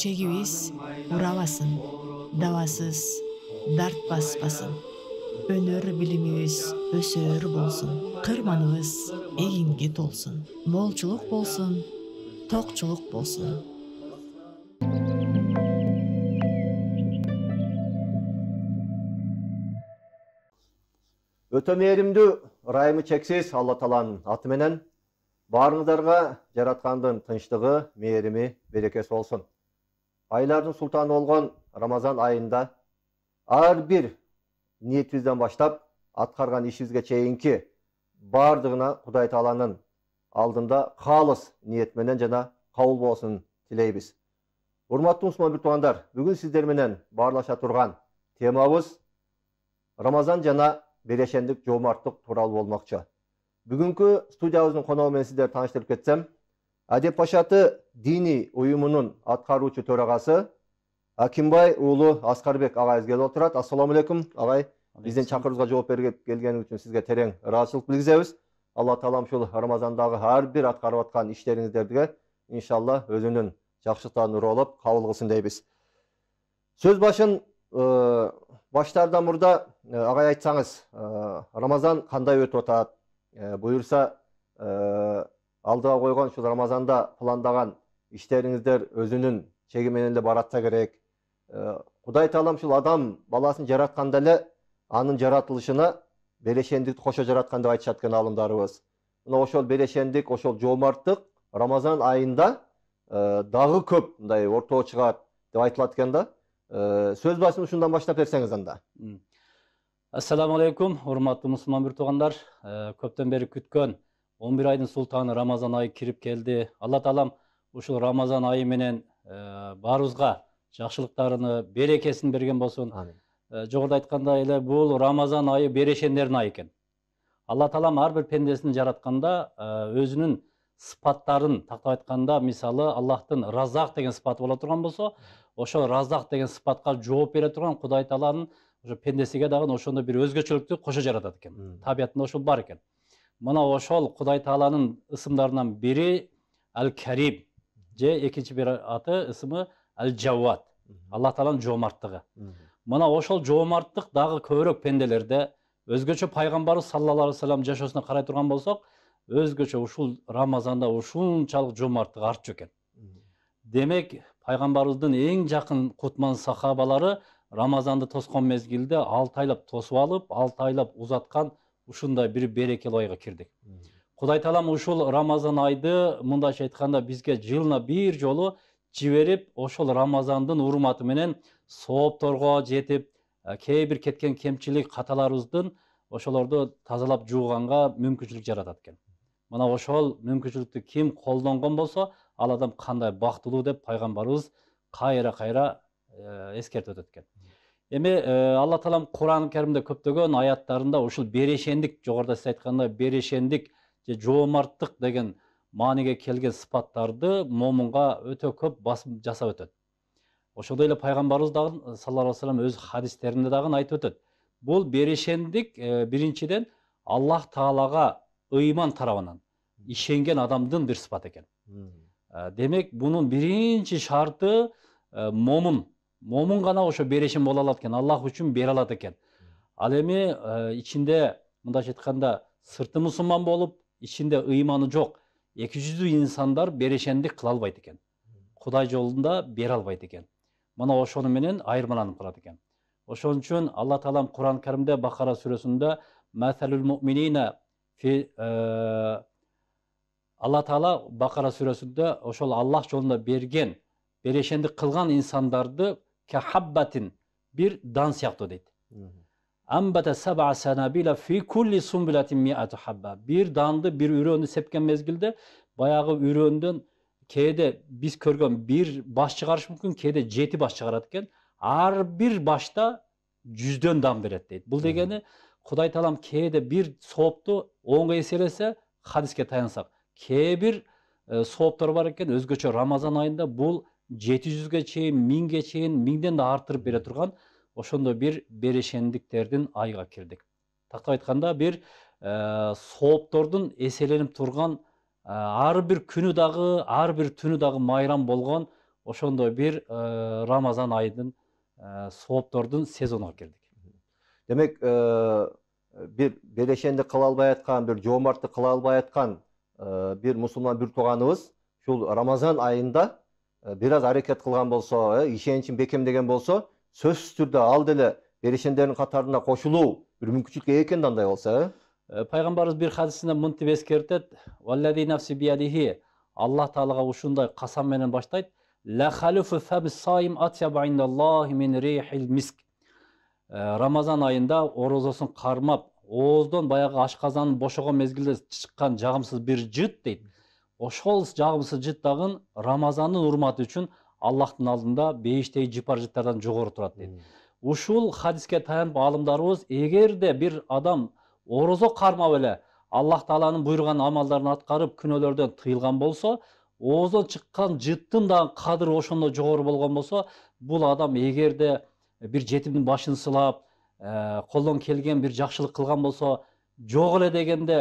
чегибиз урабасын дабасыз дарт баспасын өнөр билимибиз өсөр болсун кырманыбыз эгинге толсун молчулук болсун токчулук болсун өтө мээримдүү ырайымы чексиз алла тааланын аты менен баарыңыздарга жараткандын тынчтыгы мээрими берекеси болсун айлардың султаны болған рамазан айында әрбір ниетімізден баштап атқарған ішімізге ке, бардығына құдай тағаланың алдында қалыс ниетменен жана қабыл болсын тілейбіз құрметті мұсылман біртуғандар бүгін сіздерменен барлаша тұрған темабыз рамазан жана берешендік жомарттық туралы болмақшы бүгінгі студиябыздың қонағымен сіздер таныштыр кетсем әдеп пашаты дини ұйымының атқарушы төрағасы акимбай уулу аскарбек агайыбыз келип отурат ассаламу алейкум агай биздин чакырыбызга жооп берип келгениңиз үчүн сизге терең ыраазычылык билгизебиз алла таалам ушул рамазандагы ар бир аткарып аткан иштериңиздерге иншалла өзүнүн жакшылыктарын уроолоп кабыл кылсын дейбиз сөз башын баштардан мурда агай айтсаңыз рамазан кандай өтүп атат буюрса алдыға қойған ушул рамазанда пландаган иштериңиздер өзүнүн чеги менен баратса керек құдай таалам ушул адам баласын жаратканда эле анын жаратылышына берешендикти кошо жараткан деп айтышат экен аалымдарыбыз мына ошол берешендик ошол жомарттык рамазан айында дагы көп мындай ортого чыгат деп айтылат экен да сөз басын ушундан баштап берсеңиз анда ассаламу алейкум урматтуу мусулман бир туугандар көптөн бери күткөн 11 айдын султаны рамазан айы кирип келди алла таалам ушул рамазан айы менен баарыбызга жакшылыктарыны берекесин берген болсун жогоруда айткандай эле бул рамазан айы берешендердин айы экен алла таалам ар бир пендесин жаратканда өзүнүн сыпаттарын тактап айтканда мисалы аллахтын разак деген сыпаты бола турган болсо ошол разақ деген сыпатка жооп бере турган кудай тааланын ошо пендесиге дагы ошондой бир өзгөчөлүктү кошо жаратат экен табиятында ошол бар экен мына ошол кудай тааланын ысымдарынан бири ал карим же экинчи бир аты ысымы әл жауат алла тааланын жомарттыгы мына ошол жомарттык дагы көбүрөөк пенделерде өзгөчө пайгамбарыбыз саллаллаху алейхи вассалам жашоосуна карай турган болсок өзгөчө ушул рамазанда ушунчалык жомарттык артчу экен демек пайгамбарыбыздын эң жакын кутман сахабалары рамазанды тоскон мезгилде алты айлап тосуп алып алты айлап узаткан ушундай бир берекелүү айга кирдик кудай таалам ушул рамазан айды мындайча айтканда бизге жылына бир жолу жиберип ошол рамазандын урматы менен соопторго жетип э, кээ бир кеткен кемчилик каталарыбыздын ошолорду тазалап жууганга мүмкүнчүлүк жаратат экен мына ошол мүмкүнчүлүктү ким колдонгон болсо ал адам кандай бактылуу деп пайгамбарыбыз кайра кайра э, эскертип өтөт экен эми алла таалам куран каримде көптөгөн аяттарында ушул берешендик жогоруда сиз айткандай берешендик же жоомарттык деген мааниге келген сыпаттарды момунга өтө көп басым жасап өтөт ошондой эле пайгамбарыбыз дагы саллаллаху алейхи вассалам өз хадистеринде дагы айтып өтөт бул берешендик биринчиден аллах таалага ыйман тарабынан ишенген адамдын бир сыпаты экен демек бунун биринчи шарты момун момун гана ошо берешин боло алат экен аллах үчүн бере алат экен ал эми э, ичинде мындайча айтканда сырты мусулман болуп ичинде ыйманы жок эки жүздүү инсандар берешендик кыла албайт экен кудай жолунда бере албайт экен мына ошону менен айырмаланып калат экен ошон үчүн алла таалам куран каримде бакара сүрөсүндө э, алла таала бакара сүрөсүндө ошол аллах жолунда берген берешендик кылган инсандарды кахаббатин bir дан сияқты дейді амбата саба санабила фи кулли миату хабба бір данды бір үйрөнді сепкен мезгилде баягы үйрөндөн кээде биз көргөн бир баш чыгарыш мүмкүн кээде жети баш чыгарат экен ар бир башта жүздөн дан берет дейт бул дегени кудай таалам кээде бир соопту оңго эселесе хадиске таянсак кээ бир сооптор бар экен өзгөчө рамазан айында бул жети жүзгө чейин миңге чейин миңден да арттырып бере турган ошондой бир берешендиктердин айга кирдик тактап айтканда бир э, сооптордун эселенип турган э, ар бир күнү дагы ар бир түнү дагы майрам болгон ошондой бир э, рамазан айынын сооптордун сезонуна кирдик демек бир берешендик кыла албай аткан бир жоомарттык кыла албай аткан бир мусулман бир тууганыбыз ушул рамазан айында бир аз аракет кылган болсо ишенчин бекемдеген болсо сөзсүз түрдө ал деле берешендердин катарына кошулуу бир мүмкүнчүлүк ээ экен да андай болсо э пайгамбарыбыз бир хадисинде мынтип эскертет аллах таалага ушундай касам менен баштайт рамазан айында орозосун кармап ооздон баягы ашказаны бошогон мезгилде чыккан жагымсыз бир жыт дейт ошол жагымсыз жыт дагы рамазандын урматы үчүн аллахтын алдында бейиштеги жыпар жыттардан жогору турат дейт ушул хадиске таянып аалымдарыбыз эгерде бир адам орозо кармап эле аллах тааланын буйруган амалдарын аткарып күнөөлөрдөн тыйылган болсо оозунан чыккан жыттын дагы кадыры ошондо жогору болгон болсо бул адам эгерде бир жетимдин башын сылап колдон келген бир жакшылык кылган болсо жок эле дегенде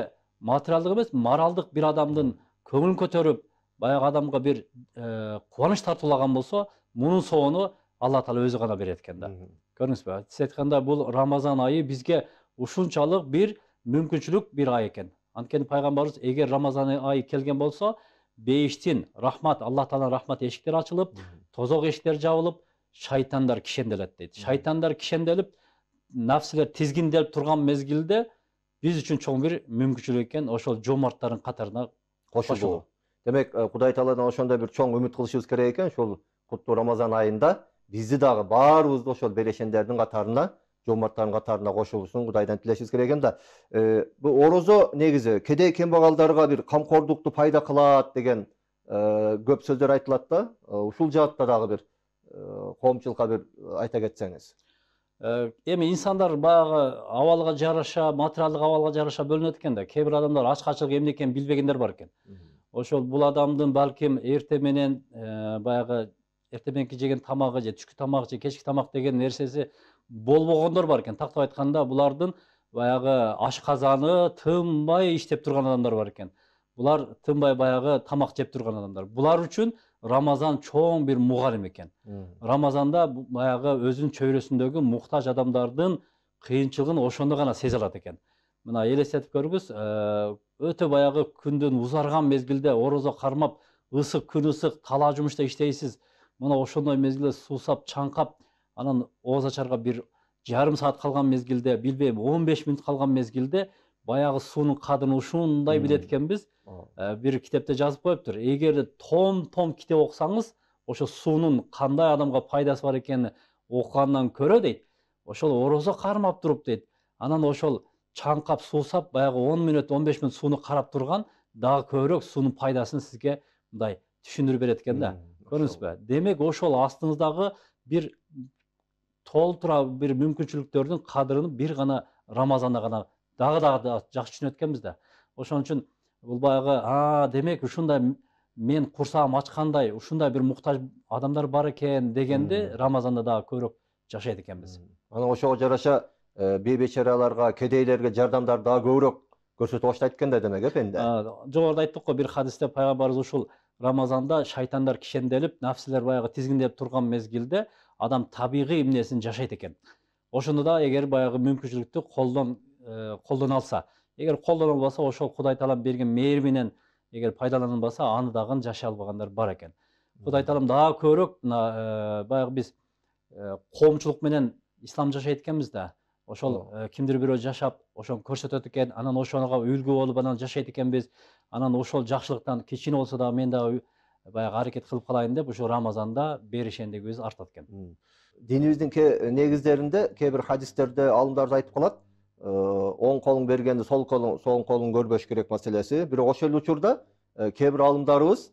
материалдык эмес моралдык бир адамдын көңілін көтеріп баяғы адамға бір ә, э, қуаныш тартулаған болса мұның соңы алла тағала өзі ғана береді екен да көрдіңіз бе сіз айтқанда бұл рамазан айы бізге ұшыншалық бір мүмкіншілік бір ай екен анткени пайғамбарымыз егер рамазан айы келген болса бейіштен рахмат алла тағаланың рахмат есіктері ашылып тозақ есіктері жабылып шайтандар кішенделеді дейді шайтандар кішенделіп нәпсілер тізгінделіп тұрған мезгілде біз үшін чоң бір мүмкіншілік екен ошол жомарттардың қатарына koşulu. демек кудай Тааладан ошондой бир чоң үмүт кылышыбыз керек экен ушул куттуу рамазан айында бизди дагы баарыбызды ошол берешендердин катарына жомарттардын катарына кошуусун кудайдан тилешибиз керек экен да э, бул орозо негизи кедей кембагалдарга бир камкордукту пайда кылат деген көп сөздөр айтылат да ушул жаатта дагы бир коомчулукка бир айта кетсеңиз Э, эми инсандар баягы абалга жараша материалдык абалга жараша бөлүнөт экен да кээ бир адамдар ачкачылык эмне экенин билбегендер бар экен ошол бул адамдын балким эрте менен э, баягы эрте мененки жеген тамагы же түшкү тамак же кечки тамак деген нерсеси болбогондор бар экен тактап айтканда булардын баягы ашказаны тынбай иштеп турган адамдар бар экен булар тынбай баягы тамак жеп турган адамдар булар үчүн рамазан чоң бир мугалим экен рамазанда баягы өзүнүн чөйрөсүндөгү муктаж адамдардын кыйынчылыгын ошондо гана сезе алат экен мына элестетип көрүңүз өтө баягы күндүн узарган мезгилде орозо кармап ысык күн ысык талаа жумушта иштейсиз мына ошондой мезгилде суусап чаңкап анан ооз ачарга бир жарым саат калган мезгилде билбейм он беш мүнөт калган мезгилде баяғы суның қадірін ушундай билет экенбиз бир китепте жазып коюптур эгерде том том китеп оқысаңыз ошо суның қандай адамға пайдасы бар екенін окугандан көрі дейді. ошол орозо қармап тұрып дейді. анан ошол чаңқап сусап баяғы 10 минут 15 беш мүнөт сууну карап турган дагы көбүрөөк суунун пайдасын сізге мындай түшүндүрүп берет экен да көрдүңүзбү демек ошол астыңыздағы бір толтура бір мүмкүнчүлүктөрдүн кадырын бир гана рамазанда гана дагы дагы жакшы экенбиз да ошон үчүн бул баягы а демек ушундай мен курсагым ачкандай ушундай бир муктаж адамдар бар экен дегенди рамазанда дагы көбүрөөк жашайт экенбиз анан ошого жараша бейбечараларга кедейлерге жардамдарды дагы көбүрөөк көрсөтө баштайт экен да демек э пенде жогоруда айттык го бир хадисте пайгамбарыбыз ушул рамазанда шайтандар кишенделип нафсилер баягы тизгиндеп турган мезгилде адам табигый эмнесин жашайт экен ошондо да эгер баягы мүмкүнчүлүктү колдон қолданалса егер колдонулбаса ошол құдай таалам берген мээриминен эгер пайдаланылбаса аны дагы жашай албағандар бар екен құдай таалам дагы көбүрөөк мына баягы биз коомчулук менен ислам жашайт экенбиз да ошол кимдир бирөө жашап ошону көрсөтөт экен анан ошонуга үлгү болуп анан жашайт экенбиз анан ошол жакшылыктан кичине болсо дагы мен дагы баягы аракет кылып калайын деп ушул рамазанда беришендигибиз артат экен динибиздин негиздеринде кээ бир хадистерде аалымдарыбыз айтып калат оң қолың бергенді сол қолың сол қолың көрбөш керек маселеси бирок ошол учурда кээ бир алымдарыбыз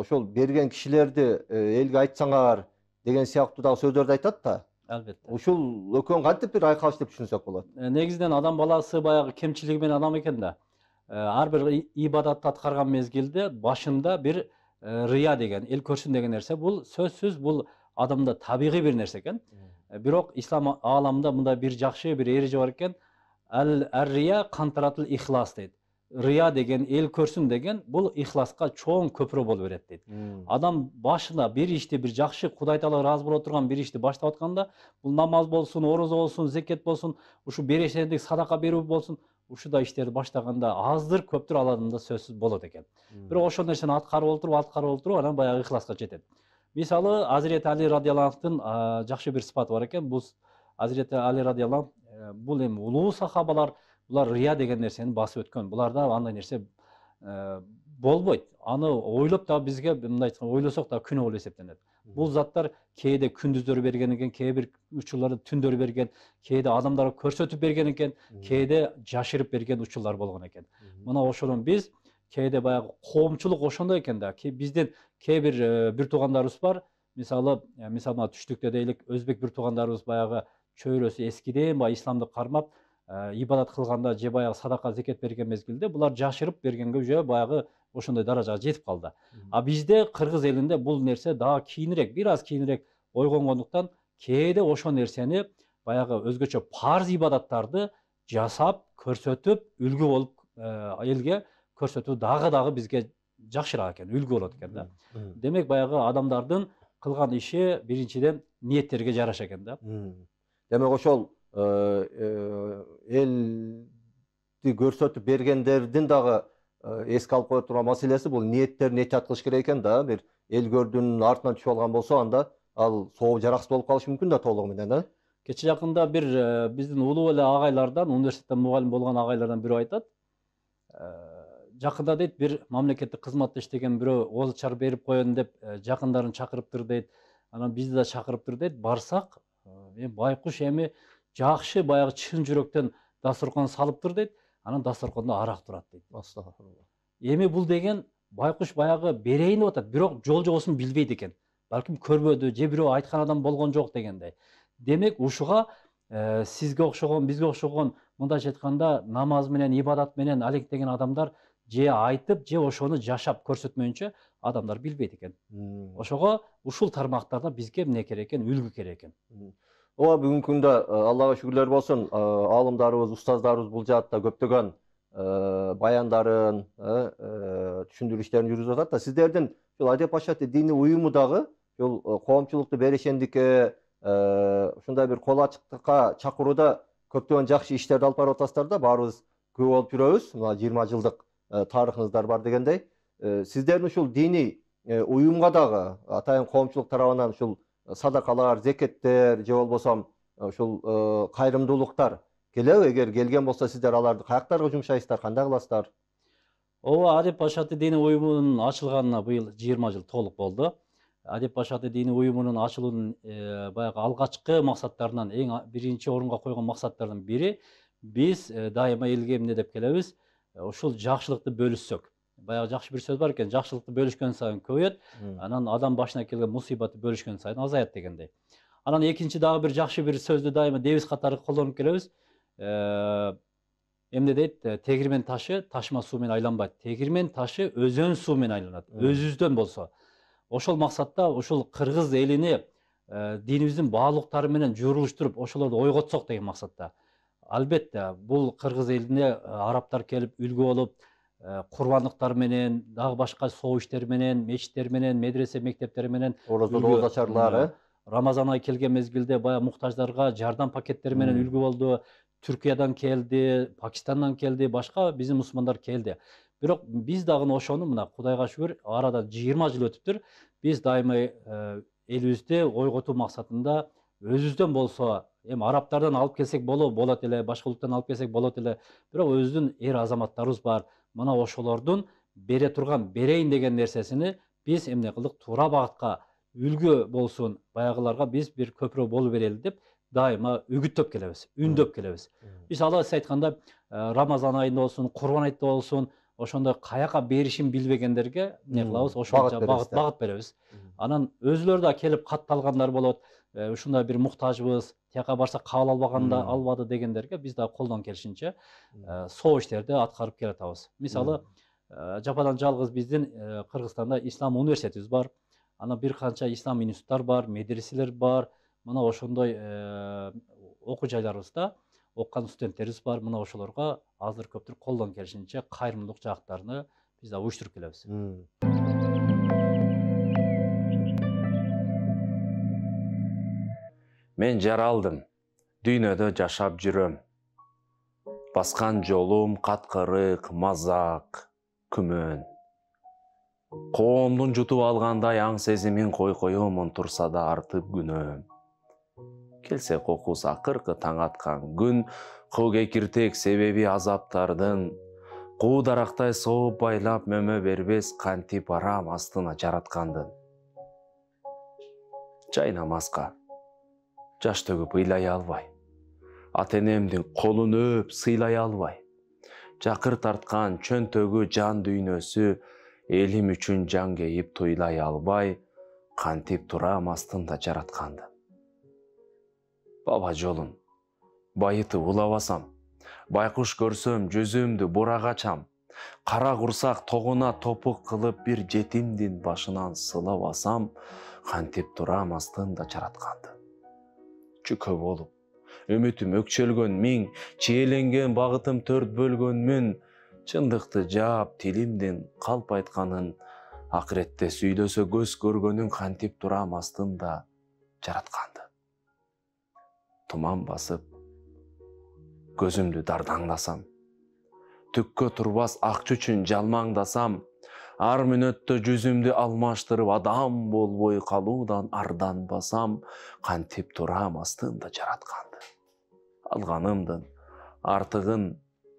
ошол берген кишилерди элге айтсаңар деген сыяктуу дагы сөздөрдү айтат да албетте ушул экөөнү кантип бир айкалыш деп түшүнсөк болот негизинен адам баласы баягы кемчилиги менен адам экен да ар бир ибадатты аткарган мезгилде башында бир рыя деген эл көрсүн деген нерсе бул сөзсүз бул адамда табигый бир нерсе экен бирок ислам ааламында мындай бир жакшы бир эреже бар экен әл әрия қантаратыл ихлас дейді рия деген ел көрсін деген бұл ихласқа чоң көпір болып береді дейді адам башына бір іште бір жақсы құдай тағала разы болып отырған бір іште баштап отқанда бұл намаз болсын ораза болсын зекет болсын ушу берешеді садақа беру болсын ушундай иштерди баштаганда аздыр көптүр ал адамда сөзсүз болот экен бірақ ошол нерсени атқарып отырып аткарып отуруп анан баягы ыхласка жетет мисалы азирети али радиаллахтын жақсы бір сипаты бар екен бұл азирети али радиалла бұл эми улуу сахабалар булар рыя деген нерсени басып өткөн буларда андай нерсе ә, болбойт аны ойлоп та бизге мындай ойлосок дагы күнөө болуп эсептенет бул заттар кээде күндүздөрү берген экен кээ бир учурларда түндөрү берген кээде адамдарга көрсөтүп берген экен кээде жашырып берген учурлар болгон экен мына ошонон биз кээде баягы коомчулук ошондой экен да бизден кээ бир ә, бир туугандарыбыз бар мисалы ә, мисалы мына түштүктө дейлик өзбек бир туугандарыбыз баягы чөйрөсү эскиден баягы исламды кармап э, ибадат кылганда же баягы садака зекет берген мезгилде булар жашырып бергенге уже баягы ошондой даражага жетип калды а бизде кыргыз элинде бул нерсе дагы кийинирээк бир аз кийинирээк ойгонгондуктан кээде ошол нерсени баягы өзгөчө парз ибадаттарды жасап көрсөтүп үлгү болуп э, элге көрсөтүү дагы дагы бизге жакшыраак экен үлгү болот экен да демек баягы адамдардын кылган иши биринчиден ниеттерге жараша экен да демек ошол элди көрсөтүп бергендердин дагы эске алып кое турган маселеси бул ниеттерин эч аткылыш керек экен да бир эл көрдүн артынан түшүп алган болсо анда ал соо жараксыз болуп калышы мүмкүн да толугу менен э кече жакында бир биздин улуу эле агайлардан университетте мугалим болгон агайлардан бирөө айтат жакында дейт бир мамлекеттик кызматта иштеген бирөө чар берип коеюн деп жакындарын чакырыптыр дейт анан бизди да чакырыптыр дейт барсак Э, байкуш эми жакшы баягы чын жүрөктөн дасторкон салыптыр дейт анан дасторкондо арак турат дейт эми бул деген байкуш баягы берейин деп атат бирок жол жобосун билбейт экен балким көрбөдү же бирөө айткан адам болгон жок дегендей демек ушуга э, сизге окшогон бизге окшогон мындайча айтканда намаз менен ибадат менен алектенген адамдар же айтып же ошону жашап көрсөтмөйүнчө адамдар билбейт экен ошого ушул тармактарда бизге эмне керек экен үлгү керек экен ооба бүгүнкү күндө э, аллага шүгүрлөр болсун э, аалымдарыбыз устаздарыбыз бул жаатта көптөгөн э, баяндарын түшүндүрүштөрүн жүргүзүп атат да сиздердин ушул адеп ашаты диний уюму дагы ушул коомчулукту берешендикке ушундай бир кол ачыктыкка чакырууда көптөгөн жакшы иштерди алып барып атасыздар да баарыбыз күбө болуп жүрөбүз мына жыйырма жылдык Э, тарыхыңыздар бар дегендей э, сіздердің ушул диний э, уюмга дагы атайын коомчулук тарабынан ушул садакалар зекеттер же болбосо ушул кайрымдуулуктар келеби эгер келген болсо сиздер аларды каяктарга жумшайсыздар кандай кыласыздар ооба адеп башаты диний уюмунун ачылганына быйыл жыйырма жыл толық болду адеп башаты диний уюмунун ачылуунун баягы алгачкы максаттарынан эң биринчи орунга койгон максаттардын бири биз дайыма элге эмне деп келебиз Э, ушул жакшылыкты бөлүшсөк баягы жакшы бир сөз бар экен жакшылыкты бөлүшкөн сайын көбөйөт анан адам башына келген мусыйбатты бөлүшкөн сайын азаят дегендей анан экинчи дагы бир жакшы бир сөздү дайыма дебиз катары колдонуп келебиз э, эмне дейт э, тегирмен ташы ташма суу менен айланбайт тегирмен ташы өзен суу менен айланат өзүбүздөн болсо ошол максатта ушул кыргыз элини динибиздин баалуулуктары менен жуурулуштуруп ошолорду ойготсок деген максатта албетте бұл қырғыз еліне арабтар келіп үлгі болып құрбандықтар менен дагы башка иштер менен мечиттер менен медресе мектептер менен розачарлары рамазан айы келген мезгилде баягы муктаждарга жардам пакеттери менен үлгү болду түркиядан келди пакистандан келди башка биздин мусулмандар келди бирок биз дагы ошону мына кудайга шүгүр арада жыйырма жыл өтүптүр биз дайыма элибизди ойготуу максатында өзүбүздөн болсо эми арабтардан алып келсек боло болот эле башка улуттан алып келсек болот эле бирок өзүбүздүн эр азаматтарыбыз бар мына ошолордун бере турган берейин деген нерсесини биз эмне кылдык туура багытка үлгү болсун баягыларга биз бир көпүрө болуп берели деп дайыма үгүттөп келебиз үндөп келебиз биз ала сиз айткандай э, рамазан айында болсун курбан айтта болсун ошондой каяка беришин билбегендерге эмне кылабыз багыт багыт беребиз анан өзүлөрү да келип катталгандар болот ушундай э, бир муктажбыз тияка барсак кабыл албаганда албады дегендерге биз дагы колдон келишинче э, соо иштерди аткарып келатабыз мисалы э, жападан жалгыз биздин кыргызстанда ислам университетибиз бар анан бир канча ислам институттар бар медреселер бар мына ошондой окуу жайларыбызда окуган студенттерибиз бар мына ошолорго азыр көптүр колдон келишинче кайрымдуулук жактарын биз дагы уюштуруп келебиз мен жаралдым дүйнөдө жашап жүрөм баскан жолум каткырык мазак күмөн коомдун жутуп алгандай аң сезимин кой коемун турса да артып күнөөм келсе кокус акыркы таң аткан күн ку кекиртек себеби азаптардын куу дарактай сооп байлап мөмө бербес кантип арам астына жараткандын жайнамаска жаш төгүп ыйлай албай ата энемдин колун өөп сыйлай албай жакыр тарткан чөнтөгү жан дүйнөсү элим үчүн жан кейип туйлай албай кантип турам астында жаратканды баба жолун байытып улабасам байкуш көрсөм жүзүмдү бура качам кара курсак тогуна топук кылып бир жетимдин башынан сылабасам кантип турам астында жаратканды болуп үмүтүм өкчөлгөн миң чиеленген багытым төрт бөлгөн мүн чындыкты жаап тилимдин калп айтканын акыретте сүйлөсө көз көргөнүн кантип турам астында жаратканды туман басып көзүмдү дардаңдасам түккө турбас ак үчүн жалмаңдасам ар мүнөттө жүзүмдү алмаштырып адам болбой калуудан арданбасам кантип турам астында жаратканды алганымдын артыгын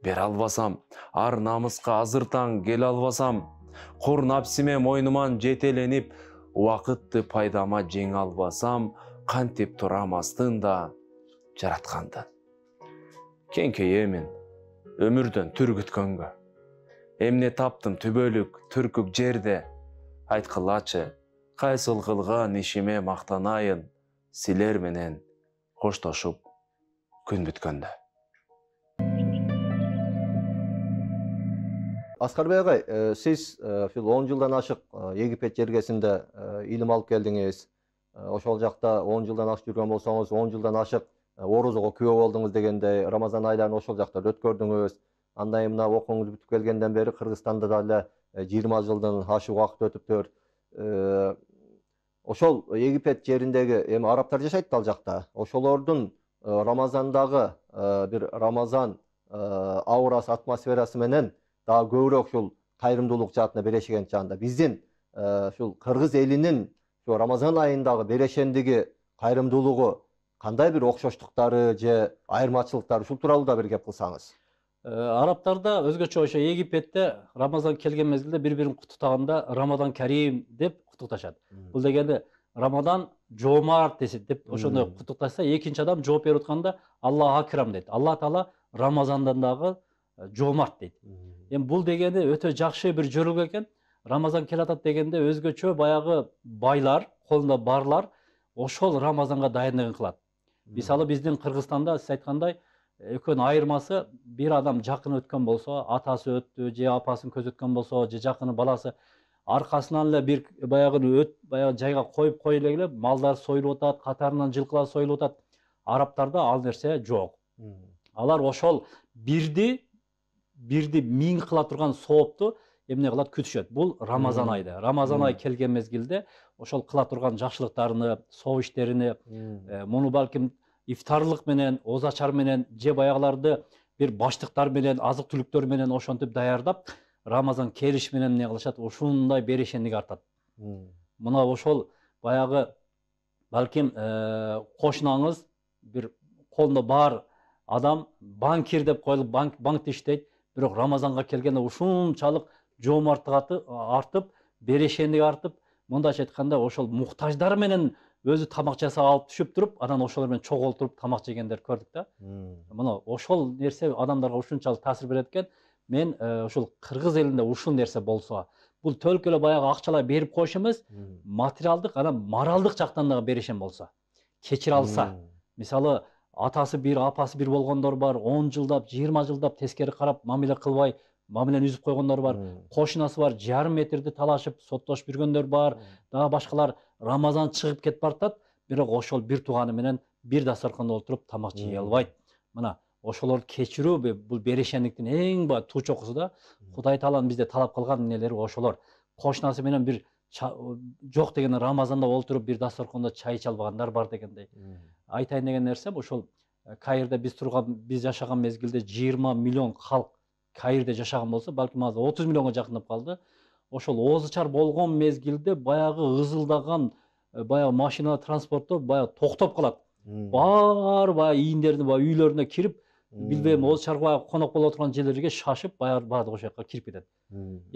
бере албасам ар намыска азыр таң келе албасам кур напсиме мойнуман жетеленип убакытты пайдама жеңе албасам кантип турам астында жараткандын кеңкейемин өмүрдөн түр күткөнгө эмне таптым түбөлүк түркүк жерде айткылачы кайсыл кылган ишиме мактанайын силер менен коштошуп күн бүткөндө аскарбек агай э, сиз э, он жылдан ашык э, египет жергесинде илим алып келдиңиз ошол жакта он жылдан ашык жүргөн болсоңуз он жылдан ашык орозого күбө болдуңуз дегендей рамазан айларын ошол жакта өткөрдүңүз андан мына оқуыңыз бітіп келгенден бери кыргызстанда эле жыйырма жылдын ашык убакыт өтүптүр э, ошол египет жериндеги эми арабтар жашайт да ал жакта ошолордун э, рамазандагы э, бир рамазан аурасы атмосферасы менен дагы көбүрөөк ушул кайрымдуулук жаатына берешкен жагында биздин ушул кыргыз элинин ушу рамазан айындагы берешендиги кайрымдуулугу кандай бир окшоштуктары же айырмачылыктары ушул тууралуу да бир кеп кылсаңыз арабтарда өзгөчө ошо египетте рамазан келген мезгилде бири бирин куттуктаганда рамазан карим деп куттукташат бул дегени рамадан жомарт десе деп ошондой куттукташса экинчи адам жооп берип атканда алла акрам дейт алла таала рамазандан дагы жомарт дейт эми бул дегени өтө жакшы бир жөрөлгө экен рамазан келатат дегенде өзгөчө баягы байлар колунда барлар ошол рамазанга даярдыгын кылат мисалы биздин кыргызстанда сиз айткандай үлкен айырмасы бір адам жақын өткен болса атасы өтті же апасын көзөткөн болсо же жақыны баласы арқасынан эле бир баягы өт баягы жайга коюп кое эле малдар союлуп атат катарынан жылкылар союлуп атат арабтарда ал нерсе жок алар ошол бирди бирди миң кыла турган соопту эмне кылат күтүшөт бул рамазан айда рамазан ай келген мезгилде ошол кыла турган жакшылыктарыны соо иштерини муну балким ифтарлык менен озачар менен же баягыларды бир баштыктар менен азык түлүктөр менен ошентип даярдап рамазан келиш менен эмне кылышат ушундай берешендик артат мына ошол баягы балким кошунаңыз бир колунда бар адам банкир деп коюлуп банк банкте иштейт бирок рамазанга келгенде ушунчалык жоомарттык артып берешендиги артып мындайча айтканда ошол муктаждар менен өзі тамақ жасап алып түшіп тұрып анан ошолормен чогуу отуруп тамақ жегендерди көрдүк да мына ошол нерсе адамдарга ушунчалык таасир берет экен мен э, ушул кыргыз элинде ушул нерсе болсо бул только эле баягы акчалай берип коюш эмес материалдык анан моралдык жактан дагы беришен болсо кечире алса мисалы атасы бир апасы бир болгондор бар он жылдап жыйырма жылдап тескери карап мамиле кылбай мамилени үзүп койгондор бар кошунасы бар жарым метрди талашып соттошуп жүргөндөр бар дагы башкалар рамазан чыгып кетип баратат бирок ошол бир тууганы менен бир дасторкондо отуруп тамак жей албайт мына ошолорду кечирүү бул берешендиктин эң баягы туу чокусу да кудай тааланын бизде талап кылган нелери ошолор кошунасы менен бир жок дегенде рамазанда отуруп бир дасторкондо чай иче албагандар бар дегендей айтайын деген нерсем ошол э, каирде биз турган биз жашаган мезгилде жыйырма миллион калк каирде жашаган болсо балким азыр отуз миллионго жакындап калды ошол оозучар болгон мезгилде баягы ызылдаган э, баягы машина транспорттор баягы токтоп калат баары баягы ийиндердин баягы үйлөрүнө кирип билбейм оозучар баягы конок боло турган жерлерге шашып баягы баардыгы ошол жака кирип кетет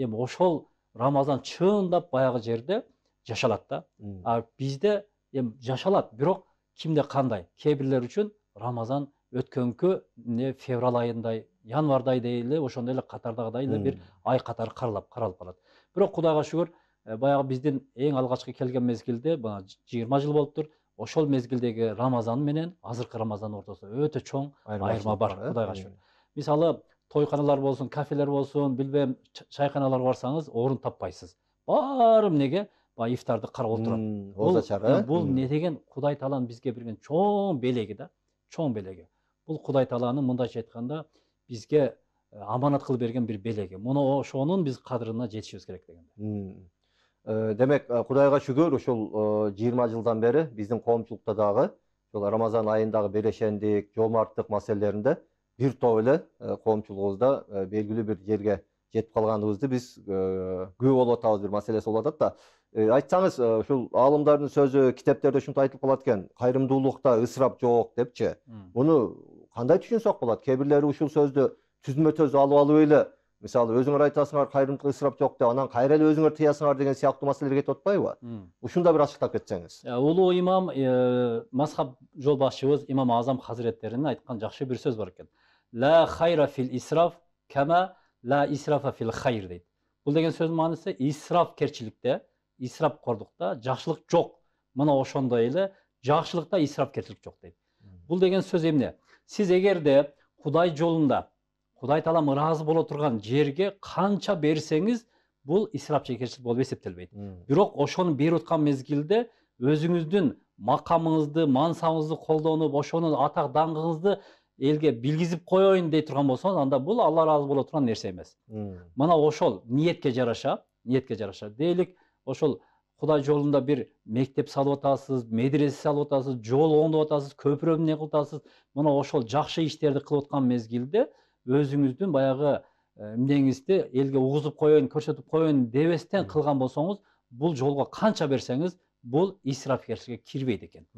эми ошол рамазан чындап баягы жерде жашалат да а бизде эми жашалат бирок кимде кандай кээ бирлер үчүн рамазан өткөнкү февраль айындай январдай эле ошондой эле катардагыдай эле бир ай катары каралып каралып калат бирок кудайга шүгүр э, баягы биздин эң алгачкы келген мезгилде мына жыйырма жыл болуптур ошол мезгилдеги рамазан менен азыркы рамазандын ортосунда өтө чоң айырма бар э? кудайга шүгүр мисалы тойканалар болсун кафелер болсун билбейм чайканаларга барсаңыз орун таппайсыз баары эмнеге баягы ифтарды карап отурат ооз ачар э, бул эмне деген кудай тааланын бизге берген чоң белеги да чоң белеги бул кудай тааланын мындайча айтканда бизге аманат қылып берген бір белегі мұны ошонун биз кадырына жетишибиз керек деген демек кудайга шүгүр ушул жыйырма жылдан бери биздин коомчулукта дагы ушул рамазан айындагы берешендик жомарттык маселелеринде бир топ эле коомчулугубузда белгилүү бир жерге жетип калганыбызды биз күбө болуп атабыз бир маселеси болуп атат да айтсаңыз ушул аалымдардын сөзү китептерде ушинтип айтылып калат экен кайрымдуулукта ысырап жок депчи муну қандай түшүнсөк болот кээ бирлери ушул сөзді түзмө төз алып алып эле мисалы өзүңөр айтасыңар кайрымдылык ысырап жок деп анан кайра эле өзүңөр тыясыңар деген сыяктуу маселелер кетип атпайбы ушуну да бир ачыктап кетсеңиз улуу ә, имам э, мазхаб жол башчыбыз имам азам хазиреттеринин айткан жакшы бир сөз бар экен ла хайра фил исраф кама ла исрафа фил хайр дейт бул деген сөздүн мааниси исраф исрапкорлукта жакшылык жок мына ошондой эле жакшылыкта исрапкерчилик жок дейт бул деген сөз эмне сіз де құдай жолында құдай тағала разы бола тұрған жерге қанша берсеңіз бұл исрап жекершілік болып есептелмейді бірақ ошоны ошону берип аткан мезгилде өзүңүздүн макамыңызды мансабыңызды колдонуп ошону атак даңгыңызды элге билгизип коеюн дей тұрған болсаңыз анда бұл алла разы боло тұрған нерсе емес мына ошол ниетке жараша ниетке жараша дейлік ошол құдай жолында бір мектеп салып атасыз медресе салып отасыз, жол оңдап атасыз көпір не қылып атасыз мына ошол жақсы иштерди кылып аткан мезгилде өзүңүздүн баягы эмнеңизди элге угузуп коеюн көрсөтүп коеюн дебестен кылган болсоңуз бул жолго канча берсеңиз бул исрапкерчиликке кирбейт экен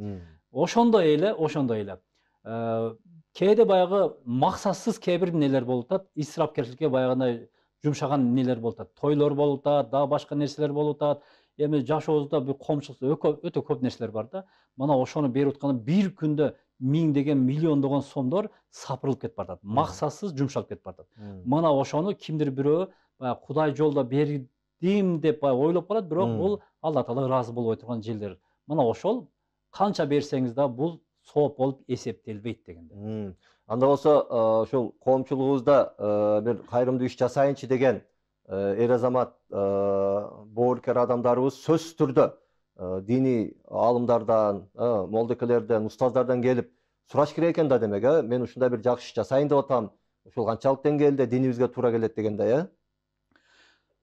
ошондой эле ошондой эле э, кээде баягы максатсыз кээ бир эмнелер болуп атат исрапкерчиликке баягындай жумшаган эмнелер болуп атат тойлор болуп атат дагы башка нерселер болуп атат эми жашообузда бир коомчулукта өтө көп нерселер бар да мына ошону берип атканда бир күндө миңдеген миллиондогон сомдор сапырылып кетип баратат максатсыз жумшалып кетип баратат мына ошону кимдир бирөө баягы кудай жолдо бердим деп баягы ойлоп калат бирок бул алла таала ыраазы болбой турган жерлер мына ошол канча берсеңиз да бул сооп болуп эсептелбейт дегенде анда болсо ошол коомчулугубузда бир кайрымдуу иш жасайынчы деген ер азамат бооркер адамдарыбыз сөзсүз түрдө диний аалымдардан молдекелерден устаздардан келип сураш керек экен да демек э мен ушундай бир жакшы иш жасайын деп атам ушул канчалык деңгээлде динибизге туура келет дегендей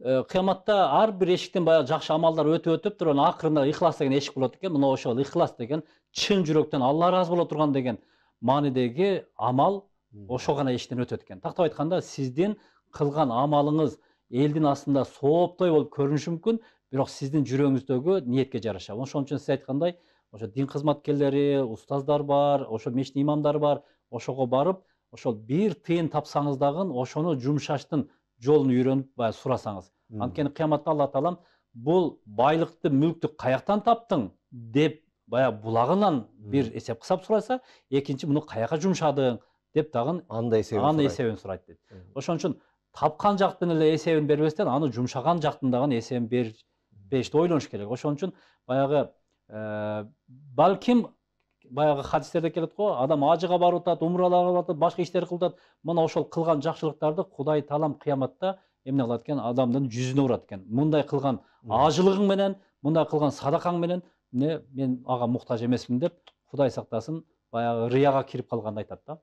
э кыяматта ар бир эшиктен баягы жакшы амалдар өтүп өтүп туруп анан акырында ыхлас деген эшик болот экен мына ошол ыхлас деген чын жүрөктөн алла ыраазы боло турган деген маанидеги амал ошол гана эшиктен өтөт экен тактап айтканда сиздин кылган амалыңыз элдин астында сооптой болуп көрүнүшү мүмкүн бирок сиздин жүрөгүңүздөгү ниетке жараша ошон үчүн сиз айткандай ошо дин кызматкерлери устаздар бар ошо мешіт имамдары бар ошого барып ошол бир тыйын тапсаңыз дагы ошону жумшаштын жолун үйрөнүп баягы сурасаңыз анткени кыяматта алла таалам бул байлыкты мүлктү каяктан таптың деп баягы булагынан бир эсеп кысап сураса экинчи муну каяка жумшадың деп дагы анын эсебин сурайт дейт ошон үчүн тапқан жақтың эле эсебин бербестен аны жумшаган жактын дагы эсебин беришти ойлонуш керек ошон үчүн баягы э, балким баягы хадистерде келет го адам ажыга барып атат умраларга барып атат башка иштер кылып атат мына ошол кылган жакшылыктарды кудай таалам кыяматта эмне кылат экен адамдын жүзүнө урат экен мындай кылган ажылыгың менен мындай кылган садакаң менен эмне мен ага муктаж эмесмин деп кудай сактасын баягы рыяга кирип калганды айтат да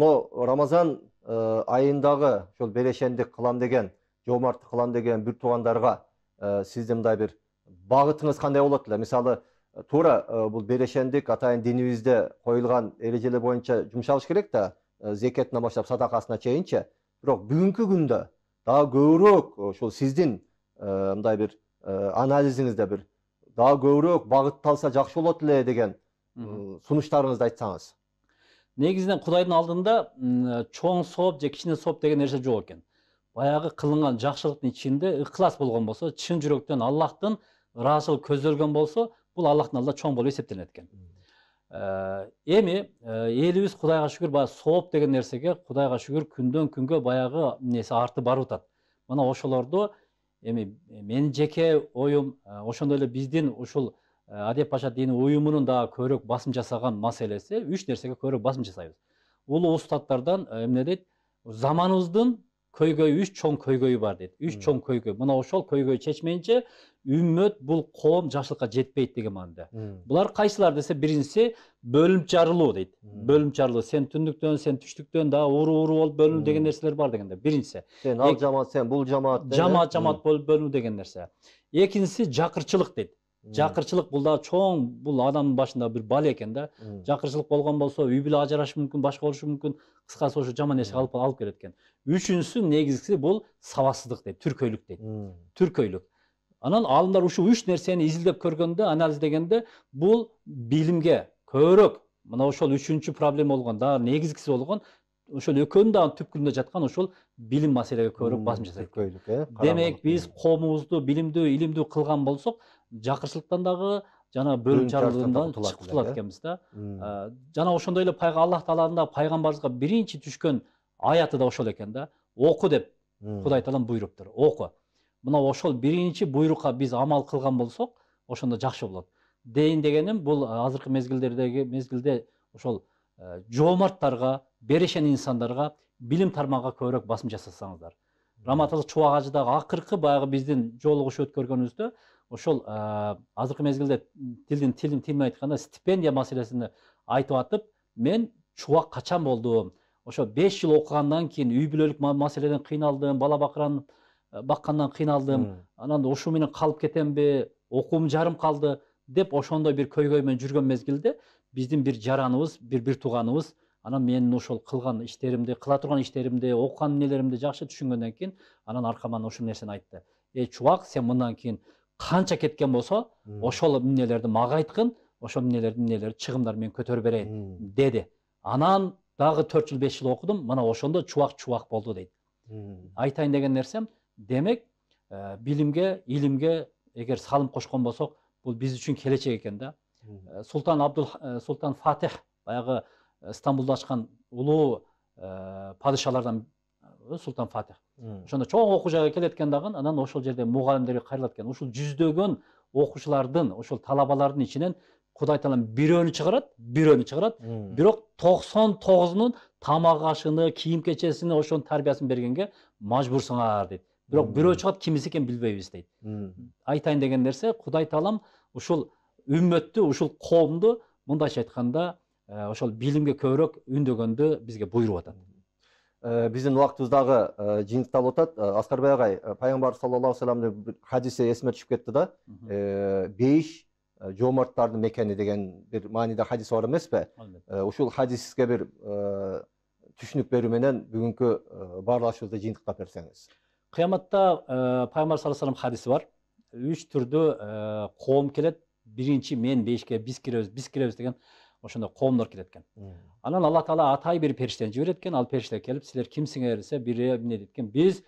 Но, рамазан э, айындағы сол берешендік қылам деген жомарттық қылам деген бір туғандарға ә, сіздің мындай бір бағытыңыз қандай болады мысалы э, тура бұл берешендік атайын дінімізде қойылған ережелер бойынша жұмсалыш керек та ә, зекетінен баштап садақасына чейінші, бірақ бүгінгі күнде дағы көбірек ошол сіздің мындай бір анализиңизде бир дагы көбүрөөк багытталса жакшы болот деген сунуштарыңызды айтсаңыз негізінен құдайдың алдында чоң соп же кішіне соп деген нәрсе жоқ екен баяғы қылынған жақсылықтың ішінде ықылас болған болса шын жүректен аллахтың разылық көзделген болса бұл аллахтың алдында чоң болып есептелінеді екен ә, эми элибиз ә, кудайга шүгүр баягы сооп деген нерсеге кудайга шүгүр күндөн күнгө баягы несі артып барып атат мына ошолорду эми менин жеке оюм ә, ошондой эле биздин ушул Э, Адеп паша дини ұйымының да көрек басым жасаған мәселесі үш нәрсеге көрек басым жасайбыз ол ұстаттардан э, эмне дейт заманыбыздын көйгөйү үч чоң көйгөйү бар дейт үч чоң көйгөй мына ошол көйгөйү чечмейинче үммөт бул коом жакшылыкка жетпейт деген мааниде булар кайсылар десе биринчиси бөлүнүп жарылуу дейт бөлүнүп жарылуу сен түндүктөн сен түштүктөн да уру уру болуп бөлүнүү деген нерселер бар дегенде биринчиси сен ал жамаат сен бул жамаат жамаат жамаат болуп бөлүнүү деген нерсе экинчиси жакырчылык дейт жакырчылык бул дагы чоң бул адамның башында бір бал екен да жакырчылык болған болса үй бүлө ажырашы мүмкін башка болушу мүмкүн кыскасы ошо жаман нерсеге алып алып келет экен үчүнчүсү негизгиси бул сабатсыздык дейт түркөйлүк дейт түркөйлүк анан аалымдар ушул үч нерсени изилдеп көргөндө анализдегенде бул билимге көбүрөөк мына ошол үчүнчү проблема болгон дагы негизгиси болгон ошол экөөнүн дагы түпкүрүндө жаткан ошол билим маселеге көбүрөөк басым жасайт көйдүк э демек биз коомубузду билимдүү илимдүү кылган болсок жакырчылыктан дагы жана бөлүн чарылуудан чыгып кутулат э. экенбиз да э, жана ошондой эле аллах тааланын дагы пайгамбарыбызга биринчи түшкөн аяты да ошол экен да оку деп кудай таалам буйруптур оку мына ошол биринчи буйрукка биз амал кылган болсок ошондо жакшы болот дейин дегеним бул э, азыркы мезгилдердеги мезгилде ошол жомарттарга берешен инсандарга билим тармагына көбүрөөк басым жасасаңыздар раматалы чубак дагы акыркы баягы биздин жолугушуу өткөргөнүбүздө ошол азыркы мезгилде тилдин тилин тилмен айтканда стипендия маселесин айтып атып мен чубак качан болдум ошо беш жыл окугандан кийин үй бүлөлүк маселеден кыйналдым бала бакыран баккандан кыйналдым анан ушу менен калып кетемби окуум жарым калды деп ошондой бир көйгөй менен жүргөн мезгилде биздин бир жараныбыз бир бир тууганыбыз анан менин ошол кылган иштеримди кыла турган иштеримди окуган нелеримди жакшы түшүнгөндөн кийин анан аркаман ушул нерсени айтты эй чубак сен мындан кийин канча кеткен болсо ошол эмнелерди мага айткын ошол эмнелерди эмнелерди чыгымдар мен көтөрүп берейин деди анан дагы төрт жыл беш жыл окудум мына ошондо чубак чубак болду дейт айтайын деген нерсем демек э, билимге илимге эгер салым кошкон болсок бул биз үчүн келечек экен да э, султан абдул э, султан фатих баягы стамбулда ачкан улуу падышалардан султан фатих ошондо чоң окуу жайга келет экен дагы анан ошол жерде мугалимдерге кайрылат экен ушул жүздөгөн окуучулардын ошол талабалардын ичинен кудай таалам бирөөнү чыгарат бирөөнү чыгарат бирок токсон тогузунун тамак ашыны кийим кечесин ошонун тарбиясын бергенге мажбурсуңар дейт бирок бирөө чыгат кимиси экенин билбейбиз дейт айтайын деген нерсе кудай таалам ушул үммөттү ушул коомду мындайча айтканда Э, ошол билимге көбүрөөк үндөгөндү бизге буйруп атат э, биздин убактыбыз дагы э, жыйынтыкталып атат аскарбай агай пайгамбарыбыз саллаллаху алейхи бир хадиси эсиме түшүп кетти да бейиш жомарттардын мекени деген бир мааниде хадис бар эмеспи ушул хадиске бир түшүнүк берүү менен бүгүнкү баарлашуубузду жыйынтыктап берсеңиз кыяматта пайгамбар саллаллаху алейхи хадиси бар үч түрдүү коом келет биринчи мен бейишке биз киребиз биз киребиз деген ошондо коомдор кирет экен анан алла таала атай бир периштени жиберет экен ал периштелер келип силер кимсиңер десе бири эмне дейт экен биз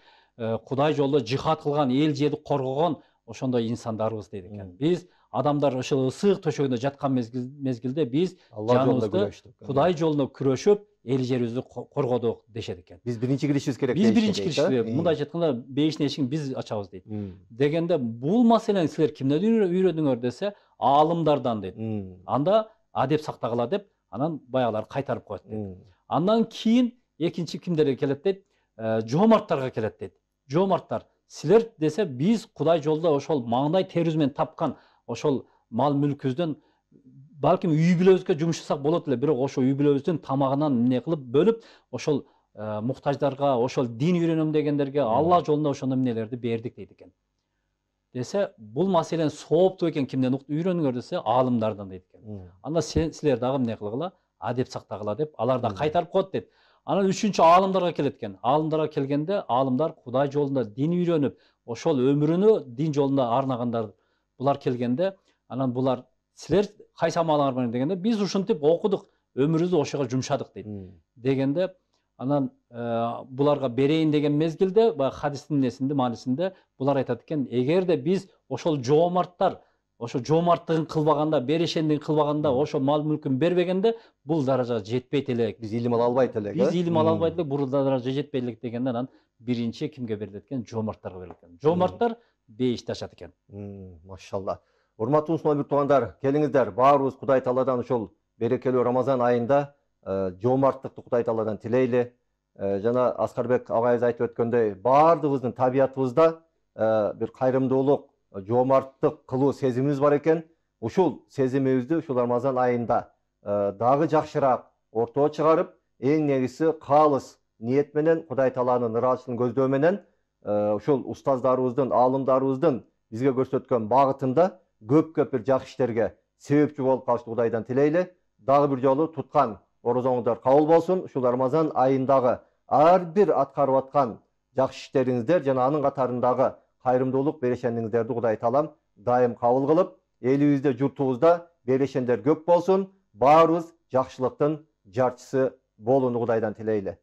кудай жолдо жихад кылган эл жерди коргогон ошондой инсандарбыз дейт экен биз адамдар ошол ысык төшөгүндө жаткан мезгилде биз жаныбызды кудай жолуна күрөшүп эл жерибизди коргодук дешет экен биз биринчи киришибиз керек биз биринчи киришибиз мындайча айтканда бейиштин эшигин биз ачабыз дейт дегенде бул маселени силер кимден үйрөдүңөр десе аалымдардан дейт анда әдеп сақтағыла деп анан баягылар кайтарып коет дейді андан кейін екінші кімдерге келет дейді ә, жомарттарға келеді дейді жомарттар сілер десе біз құдай жолда ошол маңдай менен тапқан ошол мал мүлкүбүздөн балким үй бүлөбүзгө жумшасак болот эле бирок ошол үй ә, бүлөбүздүн тамагынан эмне кылып бөлүп ошол муктаждарга ошол дин үйрөнөм дегендерге алла жолунда ошондой эмнелерди бердик дейт экен десе бұл мәселені соғып екен кімнен ұқты үйреніңдер десе аалымдардан дейді екен анда сен сілер дағы не қылғыла әдеп сақтағыла деп алар да қайтарып қойды дейді анан үшінші ғалымдарға келет екен ғалымдарға келгенде аалымдар құдай жолында дин үйреніп ошол өміріні дин жолында арнағандар бұлар келгенде анан бұлар сілер қай менен дегенде біз ушинтип оқыдық өмірімізді ошоға жұмшадық дейді дегенде анан э, буларга берейин деген мезгилде баягы хадистин несинде маанисинде булар айтат экен эгерде биз ошол жоомарттар ошо жоомарттыгын кылбаганда берешендигин кылбаганда ошо мал мүлкүн бербегенде бул даражага жетпейт элек биз илим ала албайт элек биз э? илим ала албайт элек бул даражага жетпейт элек дегенде анан биринчи кимге берилет экен жоомарттарга берилет экен жоомарттар жомарттар ташат экен машалла урматтуу мусулман бир туугандар келиңиздер баарыбыз кудай тааладан ушул берекелүү рамазан айында Э, жомарттықты құдай тағаладан тілейлі э, жана аскарбек агайыбыз айтып өткөндөй баардыгыбыздын табиятыбызда э, бир кайрымдуулук жомарттык кылуу сезимибиз бар экен ушул сезимибизди ушул рамазан айында дагы жакшыраак ортого чыгарып эң негизгиси каалыс ниет менен кудай тааланын ыраазычылыгын көздөө менен ушул устаздарыбыздын аалымдарыбыздын бизге көрсөткөн багытында көп көп бир жакшы иштерге себепчи болуп калышты кудайдан тилейли дагы бир жолу туткан орозоңуздар кабыл болсун ушул рамазан айындагы ар бир аткарып аткан жакшы иштериңиздер жана анын катарындагы кайрымдуулук берешениңиздерди кудай таалам дайым кабыл кылып элибизде журтубузда берешендер көп болсун баарыбыз жакшылыктын жарчысы болууну кудайдан тилейли